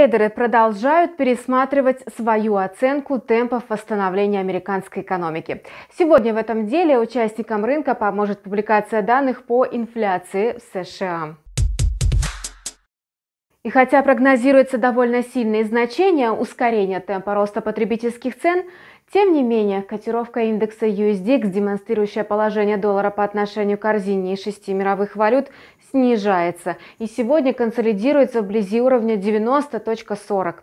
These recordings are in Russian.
Трейдеры продолжают пересматривать свою оценку темпов восстановления американской экономики. Сегодня в этом деле участникам рынка поможет публикация данных по инфляции в США. И хотя прогнозируется довольно сильное значение ускорения темпа роста потребительских цен, тем не менее, котировка индекса USDX, демонстрирующая положение доллара по отношению к корзине и шести мировых валют, снижается и сегодня консолидируется вблизи уровня 90.40.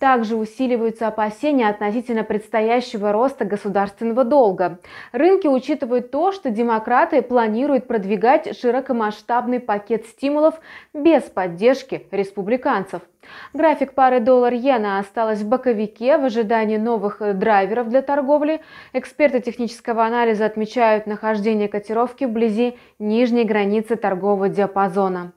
Также усиливаются опасения относительно предстоящего роста государственного долга. Рынки учитывают то, что демократы планируют продвигать широкомасштабный пакет стимулов без поддержки республиканцев. График пары доллар-иена осталась в боковике в ожидании новых э, драйверов для торговли. Эксперты технического анализа отмечают нахождение котировки вблизи нижней границы торгового диапазона.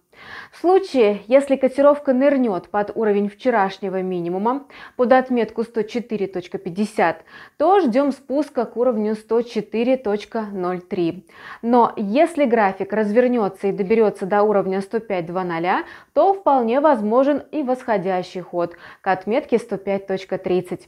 В случае, если котировка нырнет под уровень вчерашнего минимума под отметку 104.50, то ждем спуска к уровню 104.03. Но если график развернется и доберется до уровня 105.00, то вполне возможен и восходящий ход к отметке 105.30.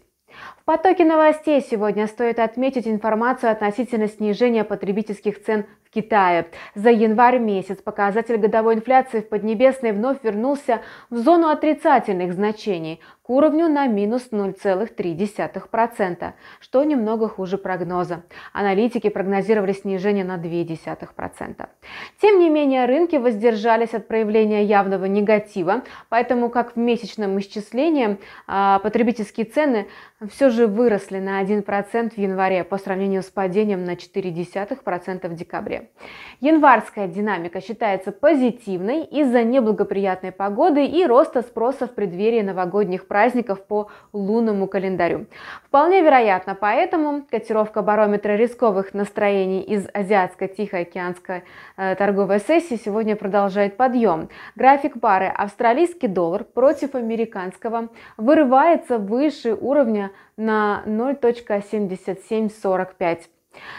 В потоке новостей сегодня стоит отметить информацию относительно снижения потребительских цен в Китае. За январь месяц показатель годовой инфляции в Поднебесной вновь вернулся в зону отрицательных значений к уровню на минус 0,3%, что немного хуже прогноза. Аналитики прогнозировали снижение на 0,2%. Тем не менее, рынки воздержались от проявления явного негатива, поэтому как в месячном исчислении а, потребительские цены все же выросли на 1% в январе по сравнению с падением на 0,4% в декабре. Январская динамика считается позитивной из-за неблагоприятной погоды и роста спроса в преддверии новогодних праздников по лунному календарю. Вполне вероятно, поэтому котировка барометра рисковых настроений из Азиатско-Тихоокеанской э, торговой сессии сегодня продолжает подъем. График пары австралийский доллар против американского вырывается выше уровня на 0.7745.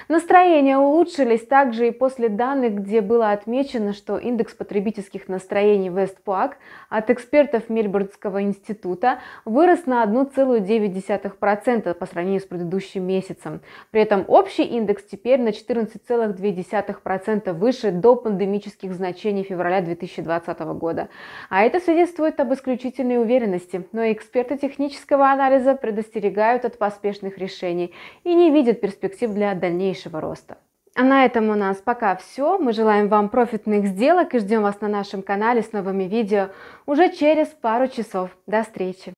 Настроения улучшились также и после данных, где было отмечено, что индекс потребительских настроений Westpac от экспертов Мельбурнского института вырос на 1,9% по сравнению с предыдущим месяцем. При этом общий индекс теперь на 14,2% выше до пандемических значений февраля 2020 года. А это свидетельствует об исключительной уверенности. Но эксперты технического анализа предостерегают от поспешных решений и не видят перспектив для дальнейшего дальнейшего роста. А на этом у нас пока все. Мы желаем вам профитных сделок и ждем вас на нашем канале с новыми видео уже через пару часов. До встречи!